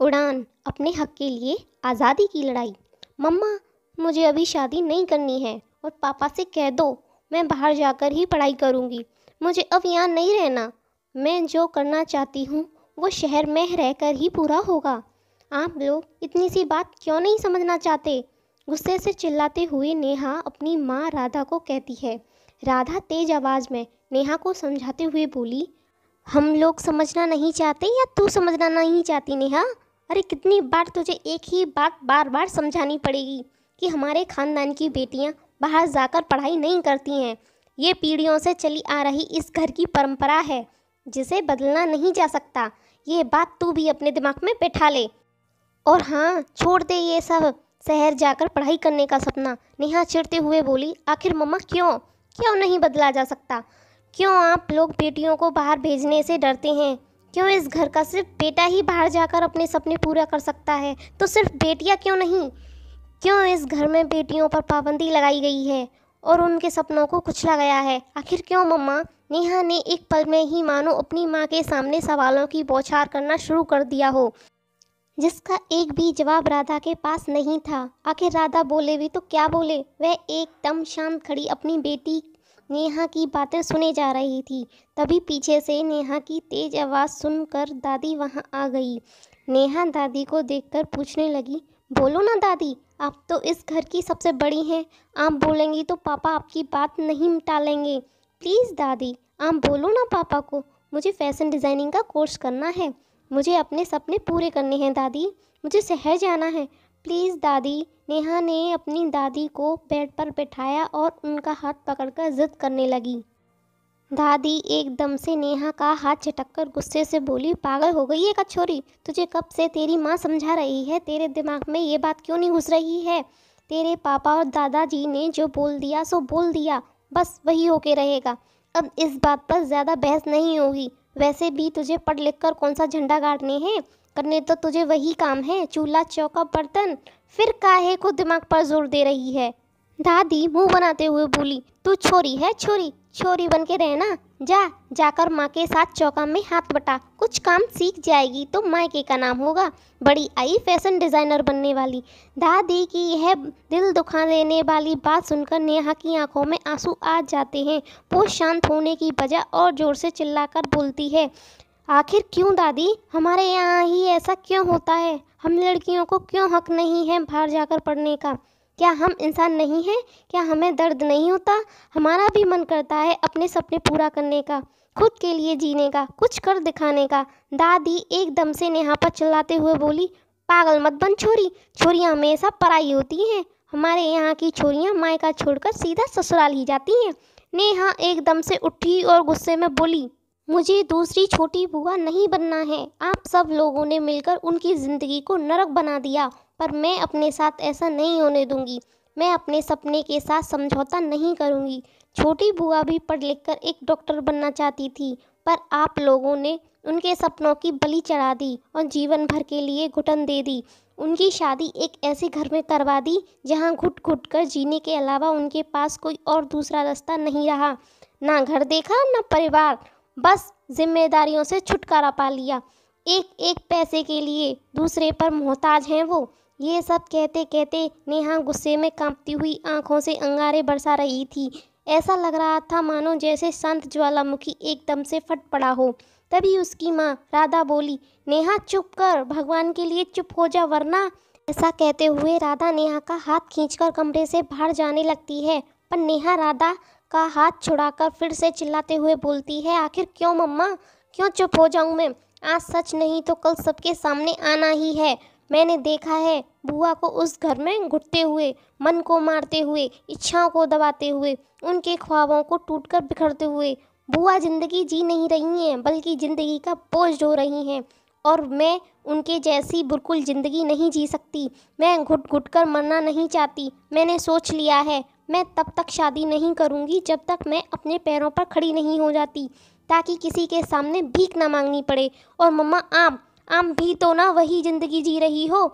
उड़ान अपने हक के लिए आज़ादी की लड़ाई मम्मा मुझे अभी शादी नहीं करनी है और पापा से कह दो मैं बाहर जाकर ही पढ़ाई करूँगी मुझे अब यहाँ नहीं रहना मैं जो करना चाहती हूँ वो शहर में रहकर ही पूरा होगा आप लोग इतनी सी बात क्यों नहीं समझना चाहते गुस्से से चिल्लाते हुए नेहा अपनी माँ राधा को कहती है राधा तेज आवाज़ में नेहा को समझाते हुए बोली हम लोग समझना नहीं चाहते या तू समझना नहीं चाहती नेहा अरे कितनी बार तुझे एक ही बात बार बार समझानी पड़ेगी कि हमारे ख़ानदान की बेटियां बाहर जाकर पढ़ाई नहीं करती हैं ये पीढ़ियों से चली आ रही इस घर की परंपरा है जिसे बदलना नहीं जा सकता ये बात तू भी अपने दिमाग में बैठा ले और हाँ छोड़ दे ये सब शहर जाकर पढ़ाई करने का सपना नेहा चिड़ते हुए बोली आखिर मम्मा क्यों क्यों नहीं बदला जा सकता क्यों आप लोग बेटियों को बाहर भेजने से डरते हैं क्यों इस घर का सिर्फ बेटा ही बाहर जाकर अपने सपने पूरा कर सकता है तो सिर्फ बेटियाँ क्यों नहीं क्यों इस घर में बेटियों पर पाबंदी लगाई गई है और उनके सपनों को कुचला गया है आखिर क्यों मम्मा नेहा ने एक पल में ही मानो अपनी माँ के सामने सवालों की बौछार करना शुरू कर दिया हो जिसका एक भी जवाब राधा के पास नहीं था आखिर राधा बोले भी तो क्या बोले वह एकदम शांत खड़ी अपनी बेटी नेहा की बातें सुने जा रही थी तभी पीछे से नेहा की तेज आवाज़ सुनकर दादी वहाँ आ गई नेहा दादी को देखकर पूछने लगी बोलो ना दादी आप तो इस घर की सबसे बड़ी हैं आप बोलेंगी तो पापा आपकी बात नहीं टालेंगे प्लीज़ दादी आप बोलो ना पापा को मुझे फैशन डिज़ाइनिंग का कोर्स करना है मुझे अपने सपने पूरे करने हैं दादी मुझे शहर जाना है प्लीज़ दादी नेहा ने अपनी दादी को बेड पर बैठाया और उनका हाथ पकड़कर जिद करने लगी दादी एकदम से नेहा का हाथ चटक कर गुस्से से बोली पागल हो गई है का छोरी तुझे कब से तेरी माँ समझा रही है तेरे दिमाग में ये बात क्यों नहीं घुस रही है तेरे पापा और दादाजी ने जो बोल दिया सो बोल दिया बस वही होके रहेगा अब इस बात पर ज़्यादा बहस नहीं होगी वैसे भी तुझे पढ़ लिख कर कौन सा झंडा गाड़ने हैं करने तो तुझे वही काम है चूल्हा चौका बर्तन फिर काहे को दिमाग पर जोर दे रही है दादी मुंह बनाते हुए बोली तू छोरी है छोरी छोरी बन के रहना जा जाकर माँ के साथ चौका में हाथ बटा कुछ काम सीख जाएगी तो मायके का नाम होगा बड़ी आई फैशन डिज़ाइनर बनने वाली दादी की यह दिल दुखा देने वाली बात सुनकर नेहा की आंखों में आंसू आ जाते हैं वो शांत होने की बजाय और ज़ोर से चिल्लाकर बोलती है आखिर क्यों दादी हमारे यहाँ ही ऐसा क्यों होता है हम लड़कियों को क्यों हक नहीं है बाहर जाकर पढ़ने का क्या हम इंसान नहीं हैं क्या हमें दर्द नहीं होता हमारा भी मन करता है अपने सपने पूरा करने का खुद के लिए जीने का कुछ कर दिखाने का दादी एकदम से नेहा पर चिल्लाते हुए बोली पागल मत बन छोरी छोरियाँ हमेशा पराई होती हैं हमारे यहाँ की छोरियाँ मायका छोड़कर सीधा ससुराल ही जाती हैं नेहा एकदम से उठी और गुस्से में बोली मुझे दूसरी छोटी बुआ नहीं बनना है आप सब लोगों ने मिलकर उनकी ज़िंदगी को नरक बना दिया पर मैं अपने साथ ऐसा नहीं होने दूंगी मैं अपने सपने के साथ समझौता नहीं करूंगी छोटी बुआ भी पढ़ लिख कर एक डॉक्टर बनना चाहती थी पर आप लोगों ने उनके सपनों की बलि चढ़ा दी और जीवन भर के लिए घुटन दे दी उनकी शादी एक ऐसे घर में करवा दी जहाँ घुट घुट कर जीने के अलावा उनके पास कोई और दूसरा रास्ता नहीं रहा ना घर देखा ना परिवार बस जिम्मेदारियों से छुटकारा पा लिया एक एक पैसे के लिए दूसरे पर मोहताज हैं वो ये सब कहते कहते नेहा गुस्से में कांपती हुई आंखों से अंगारे बरसा रही थी ऐसा लग रहा था मानो जैसे संत ज्वालामुखी एकदम से फट पड़ा हो तभी उसकी माँ राधा बोली नेहा चुप कर भगवान के लिए चुप हो जा वरना ऐसा कहते हुए राधा नेहा का हाथ खींचकर कमरे से बाहर जाने लगती है पर नेहा राधा का हाथ छुड़ाकर फिर से चिल्लाते हुए बोलती है आखिर क्यों मम्मा क्यों चुप हो जाऊँ मैं आज सच नहीं तो कल सबके सामने आना ही है मैंने देखा है बुआ को उस घर में घुटते हुए मन को मारते हुए इच्छाओं को दबाते हुए उनके ख्वाबों को टूटकर बिखरते हुए बुआ ज़िंदगी जी नहीं रही हैं बल्कि ज़िंदगी का बोझ ढो रही हैं और मैं उनके जैसी बिल्कुल ज़िंदगी नहीं जी सकती मैं घुट घुट कर मरना नहीं चाहती मैंने सोच लिया है मैं तब तक शादी नहीं करूँगी जब तक मैं अपने पैरों पर खड़ी नहीं हो जाती ताकि किसी के सामने भीख ना मांगनी पड़े और मम्मा आम आम भी तो ना वही ज़िंदगी जी रही हो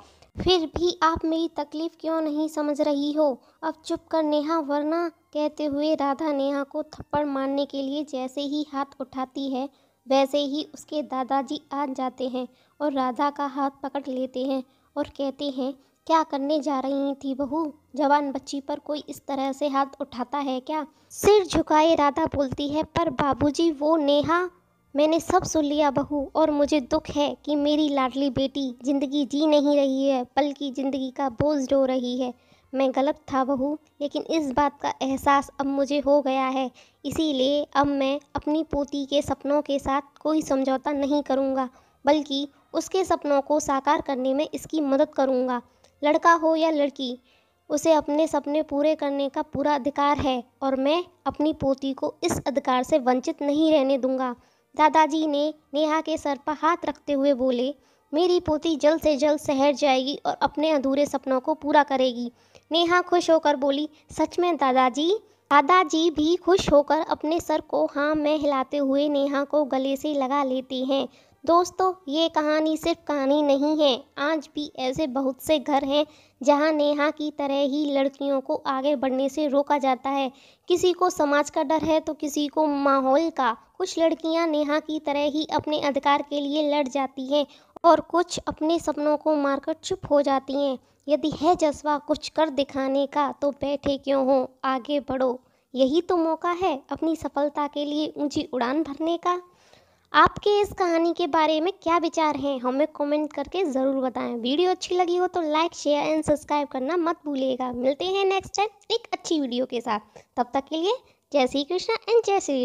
फिर भी आप मेरी तकलीफ़ क्यों नहीं समझ रही हो अब चुप कर नेहा वरना कहते हुए राधा नेहा को थप्पड़ मारने के लिए जैसे ही हाथ उठाती है वैसे ही उसके दादाजी आ जाते हैं और राधा का हाथ पकड़ लेते हैं और कहते हैं क्या करने जा रही थी बहू जवान बच्ची पर कोई इस तरह से हाथ उठाता है क्या सिर झुकाए राधा बोलती है पर बाबूजी वो नेहा मैंने सब सुन लिया बहू और मुझे दुख है कि मेरी लाडली बेटी ज़िंदगी जी नहीं रही है बल्कि ज़िंदगी का बोझ डो रही है मैं गलत था बहू लेकिन इस बात का एहसास अब मुझे हो गया है इसीलिए अब मैं अपनी पोती के सपनों के साथ कोई समझौता नहीं करूँगा बल्कि उसके सपनों को साकार करने में इसकी मदद करूँगा लड़का हो या लड़की उसे अपने सपने पूरे करने का पूरा अधिकार है और मैं अपनी पोती को इस अधिकार से वंचित नहीं रहने दूंगा दादाजी ने नेहा के सर पर हाथ रखते हुए बोले मेरी पोती जल्द से जल्द शहर जाएगी और अपने अधूरे सपनों को पूरा करेगी नेहा खुश होकर बोली सच में दादाजी दादाजी भी खुश होकर अपने सर को हाँ मैं हिलाते हुए नेहा को गले से लगा लेते हैं दोस्तों ये कहानी सिर्फ कहानी नहीं है आज भी ऐसे बहुत से घर हैं जहाँ नेहा की तरह ही लड़कियों को आगे बढ़ने से रोका जाता है किसी को समाज का डर है तो किसी को माहौल का कुछ लड़कियाँ नेहा की तरह ही अपने अधिकार के लिए लड़ जाती हैं और कुछ अपने सपनों को मारकर चुप हो जाती हैं यदि है जज्बा कुछ कर दिखाने का तो बैठे क्यों हों आगे बढ़ो यही तो मौका है अपनी सफलता के लिए ऊंची उड़ान भरने का आपके इस कहानी के बारे में क्या विचार हैं हमें कमेंट करके ज़रूर बताएं वीडियो अच्छी लगी हो तो लाइक शेयर एंड सब्सक्राइब करना मत भूलिएगा मिलते हैं नेक्स्ट टाइम एक अच्छी वीडियो के साथ तब तक के लिए जय श्री कृष्णा एंड जय श्री